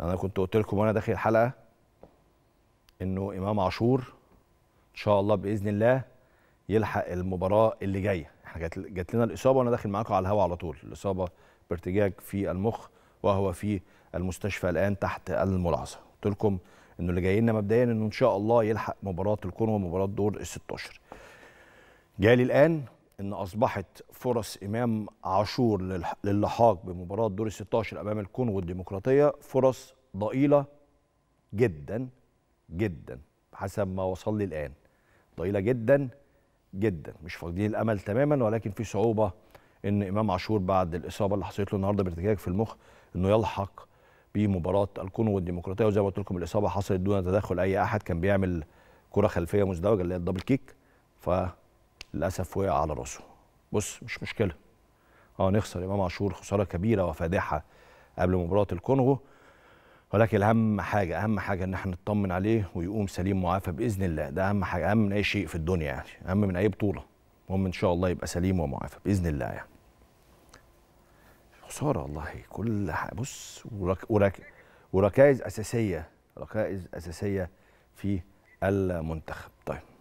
انا كنت قلت لكم وانا داخل الحلقه انه امام عاشور ان شاء الله باذن الله يلحق المباراه اللي جايه احنا جات لنا الاصابه وانا داخل معاكم على الهواء على طول الاصابه بارتجاج في المخ وهو في المستشفى الان تحت الملاحظه قلت لكم انه اللي جاي لنا مبدئيا انه ان شاء الله يلحق مباراه الكون ومباراه دور ال 16 جالي الان ان اصبحت فرص امام عاشور للحاق بمباراه دور ال 16 امام الكونغو الديمقراطيه فرص ضئيله جدا جدا حسب ما وصل لي الان ضئيله جدا جدا مش فاقدين الامل تماما ولكن في صعوبه ان امام عاشور بعد الاصابه اللي حصلت له النهارده بارتجاج في المخ انه يلحق بمباراه الكونغو الديمقراطيه وزي ما قلت لكم الاصابه حصلت دون تدخل اي احد كان بيعمل كره خلفيه مزدوجه اللي هي الدبل كيك ف للاسف وقع على راسه بص مش مشكله اه نخسر امام عاشور خساره كبيره وفادحه قبل مباراه الكونغو ولكن اهم حاجه اهم حاجه ان احنا نطمن عليه ويقوم سليم معافى باذن الله ده اهم حاجه اهم من اي شيء في الدنيا يعني اهم من اي بطوله المهم ان شاء الله يبقى سليم ومعافى باذن الله يعني خساره والله كل حاجة بص ورك ورك وركائز اساسيه ركائز اساسيه في المنتخب طيب